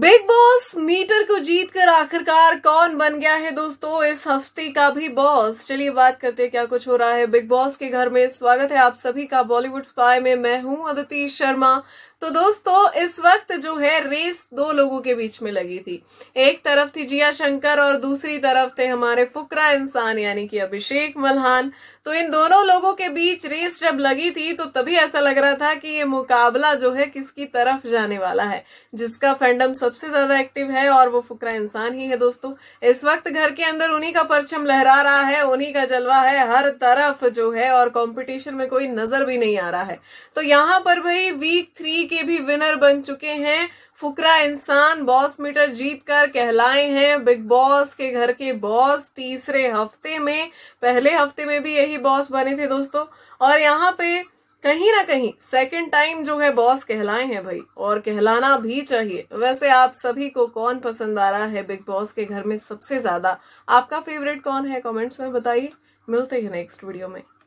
big boss metre को जीतकर आखिरकार कौन बन गया है दोस्तों इस हफ्ते का भी बॉस चलिए बात करते हैं क्या कुछ हो रहा है बिग बॉस के घर में स्वागत है आप सभी का बॉलीवुड स्पाई में मैं हूं अदिति शर्मा तो दोस्तों इस वक्त जो है रेस दो लोगों के बीच में लगी थी एक तरफ थी जिया शंकर और दूसरी तरफ थे हमारे फुकरा इंसान यानी कि अभिषेक मल्हान तो इन दोनों लोगों के बीच रेस जब लगी थी तो तभी ऐसा लग रहा था कि ये मुकाबला जो है किसकी तरफ जाने वाला है जिसका फैंडम सबसे ज्यादा एक्टिव है और वो फुकरा इंसान ही है दोस्तों इस वक्त घर के अंदर उन्हीं का परचम लहरा रहा है उन्हीं का जलवा है हर तरफ जो है और कॉम्पिटिशन में कोई नजर भी नहीं आ रहा है तो यहां पर भाई वीक थ्री के भी विनर बन चुके हैं फुकरा इंसान बॉस मीटर जीत कर कहलाए हैं बिग बॉस के घर के बॉस तीसरे हफ्ते में पहले हफ्ते में भी यही बॉस बने थे दोस्तों और यहाँ पे कहीं ना कहीं सेकंड टाइम जो है बॉस कहलाए हैं भाई और कहलाना भी चाहिए वैसे आप सभी को कौन पसंद आ रहा है बिग बॉस के घर में सबसे ज्यादा आपका फेवरेट कौन है कमेंट्स में बताइए मिलते हैं नेक्स्ट वीडियो में